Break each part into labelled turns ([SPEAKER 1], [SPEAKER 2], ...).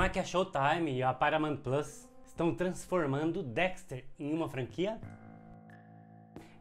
[SPEAKER 1] Como é que a Showtime e a Paramount Plus estão transformando Dexter em uma franquia?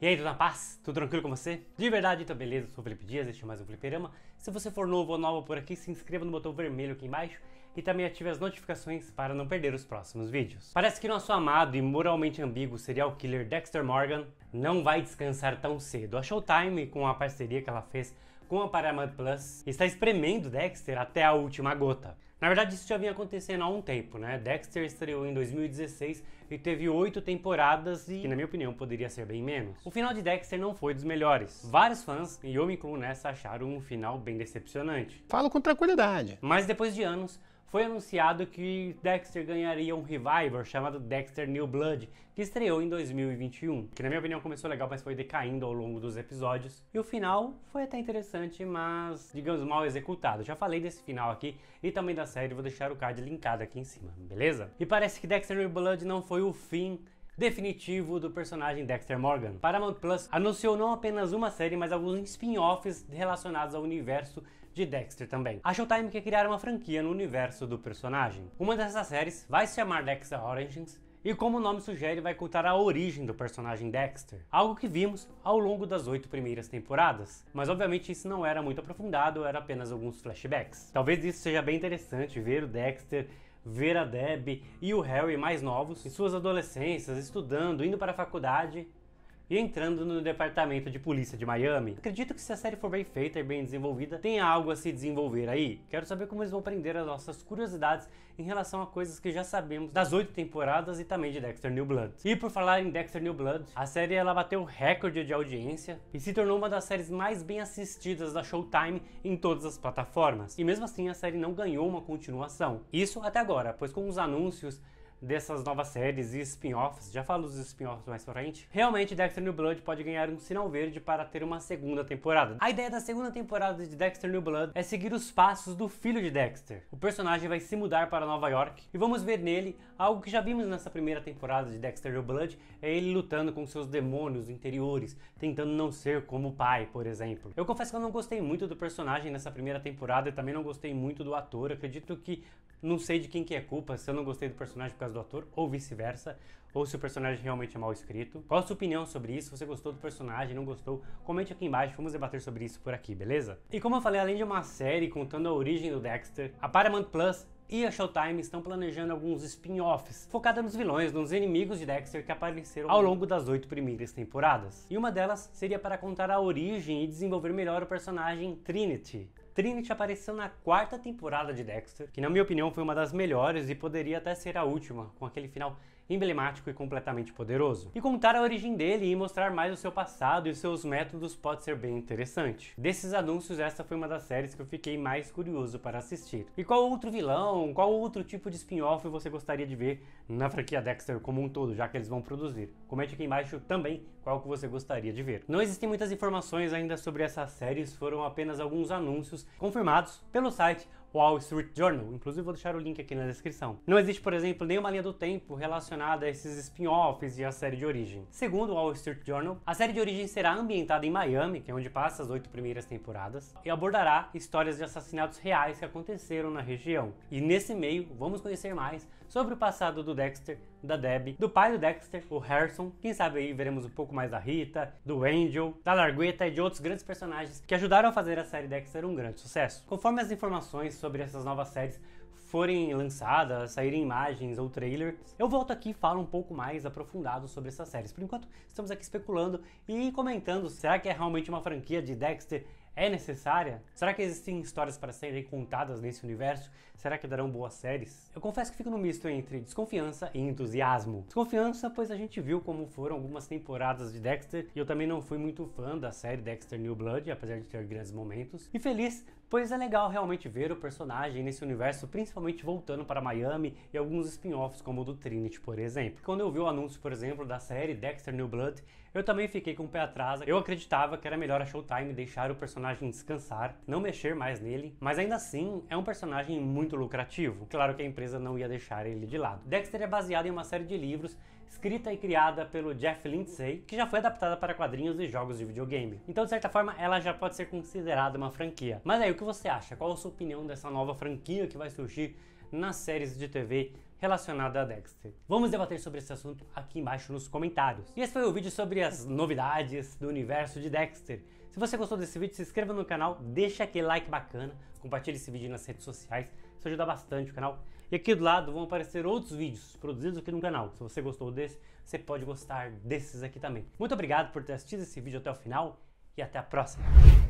[SPEAKER 1] E aí, tudo na paz? Tudo tranquilo com você? De verdade, então beleza? Eu sou o Felipe Dias, este é mais um Fliperama. Se você for novo ou nova por aqui, se inscreva no botão vermelho aqui embaixo e também ative as notificações para não perder os próximos vídeos. Parece que nosso amado e moralmente ambíguo serial killer Dexter Morgan não vai descansar tão cedo. A Showtime, com a parceria que ela fez com a Paramount Plus, está espremendo Dexter até a última gota. Na verdade, isso já vinha acontecendo há um tempo, né? Dexter estreou em 2016 e teve oito temporadas e, que, na minha opinião, poderia ser bem menos. O final de Dexter não foi dos melhores. Vários fãs, e eu me incluo nessa, acharam um final bem decepcionante. Falo com tranquilidade. Mas depois de anos, foi anunciado que Dexter ganharia um revival chamado Dexter New Blood, que estreou em 2021, que na minha opinião começou legal, mas foi decaindo ao longo dos episódios. E o final foi até interessante, mas digamos mal executado. Já falei desse final aqui e também da série, vou deixar o card linkado aqui em cima, beleza? E parece que Dexter New Blood não foi o fim definitivo do personagem Dexter Morgan. Paramount Plus anunciou não apenas uma série, mas alguns spin-offs relacionados ao universo de Dexter também. A Showtime quer criar uma franquia no universo do personagem. Uma dessas séries vai se chamar Dexter Origins e como o nome sugere, vai contar a origem do personagem Dexter, algo que vimos ao longo das oito primeiras temporadas. Mas obviamente isso não era muito aprofundado, era apenas alguns flashbacks. Talvez isso seja bem interessante ver o Dexter ver a Deb e o Harry mais novos, em suas adolescências, estudando, indo para a faculdade, e entrando no departamento de polícia de Miami. Acredito que se a série for bem feita e bem desenvolvida, tenha algo a se desenvolver aí. Quero saber como eles vão prender as nossas curiosidades em relação a coisas que já sabemos das oito temporadas e também de Dexter New Blood. E por falar em Dexter New Blood, a série ela bateu recorde de audiência e se tornou uma das séries mais bem assistidas da Showtime em todas as plataformas. E mesmo assim a série não ganhou uma continuação. Isso até agora, pois com os anúncios dessas novas séries e spin-offs, já falo dos spin-offs mais pra frente, realmente Dexter New Blood pode ganhar um sinal verde para ter uma segunda temporada. A ideia da segunda temporada de Dexter New Blood é seguir os passos do filho de Dexter. O personagem vai se mudar para Nova York e vamos ver nele algo que já vimos nessa primeira temporada de Dexter New Blood, é ele lutando com seus demônios interiores, tentando não ser como o pai, por exemplo. Eu confesso que eu não gostei muito do personagem nessa primeira temporada e também não gostei muito do ator, acredito que não sei de quem que é culpa, se eu não gostei do personagem por causa do ator, ou vice-versa, ou se o personagem realmente é mal escrito. Qual a sua opinião sobre isso? Se você gostou do personagem, não gostou? Comente aqui embaixo, vamos debater sobre isso por aqui, beleza? E como eu falei, além de uma série contando a origem do Dexter, a Paramount Plus e a Showtime estão planejando alguns spin-offs, focados nos vilões, nos inimigos de Dexter que apareceram ao longo das oito primeiras temporadas. E uma delas seria para contar a origem e desenvolver melhor o personagem Trinity, Trinity apareceu na quarta temporada de Dexter, que na minha opinião foi uma das melhores e poderia até ser a última, com aquele final emblemático e completamente poderoso. E contar a origem dele e mostrar mais o seu passado e seus métodos pode ser bem interessante. Desses anúncios, essa foi uma das séries que eu fiquei mais curioso para assistir. E qual outro vilão, qual outro tipo de spin-off você gostaria de ver na franquia Dexter como um todo, já que eles vão produzir? Comente aqui embaixo também qual que você gostaria de ver. Não existem muitas informações ainda sobre essas séries, foram apenas alguns anúncios confirmados pelo site Wall Street Journal. Inclusive vou deixar o link aqui na descrição. Não existe, por exemplo, nenhuma linha do tempo relacionada a esses spin-offs e a série de origem. Segundo o Wall Street Journal, a série de origem será ambientada em Miami, que é onde passa as oito primeiras temporadas, e abordará histórias de assassinatos reais que aconteceram na região. E nesse meio, vamos conhecer mais sobre o passado do Dexter, da Debbie, do pai do Dexter, o Harrison, quem sabe aí veremos um pouco mais da Rita, do Angel, da Largueta e de outros grandes personagens que ajudaram a fazer a série Dexter um grande sucesso. Conforme as informações sobre essas novas séries forem lançadas, saírem imagens ou trailers, eu volto aqui e falo um pouco mais aprofundado sobre essas séries. Por enquanto, estamos aqui especulando e comentando, será que é realmente uma franquia de Dexter é necessária? Será que existem histórias para serem contadas nesse universo? Será que darão boas séries? Eu confesso que fico no misto entre desconfiança e entusiasmo. Desconfiança, pois a gente viu como foram algumas temporadas de Dexter e eu também não fui muito fã da série Dexter New Blood, apesar de ter grandes momentos. E feliz, pois é legal realmente ver o personagem nesse universo, principalmente voltando para Miami e alguns spin-offs como o do Trinity, por exemplo. Quando eu vi o anúncio, por exemplo, da série Dexter New Blood, eu também fiquei com o pé atrás. Eu acreditava que era melhor a Showtime deixar o personagem personagem descansar, não mexer mais nele, mas ainda assim é um personagem muito lucrativo. Claro que a empresa não ia deixar ele de lado. Dexter é baseado em uma série de livros escrita e criada pelo Jeff Lindsay, que já foi adaptada para quadrinhos e jogos de videogame. Então, de certa forma, ela já pode ser considerada uma franquia. Mas aí, o que você acha? Qual a sua opinião dessa nova franquia que vai surgir nas séries de TV relacionada a Dexter. Vamos debater sobre esse assunto aqui embaixo nos comentários. E esse foi o vídeo sobre as novidades do universo de Dexter. Se você gostou desse vídeo, se inscreva no canal, deixa aquele like bacana, compartilhe esse vídeo nas redes sociais, isso ajuda bastante o canal. E aqui do lado vão aparecer outros vídeos produzidos aqui no canal. Se você gostou desse, você pode gostar desses aqui também. Muito obrigado por ter assistido esse vídeo até o final e até a próxima.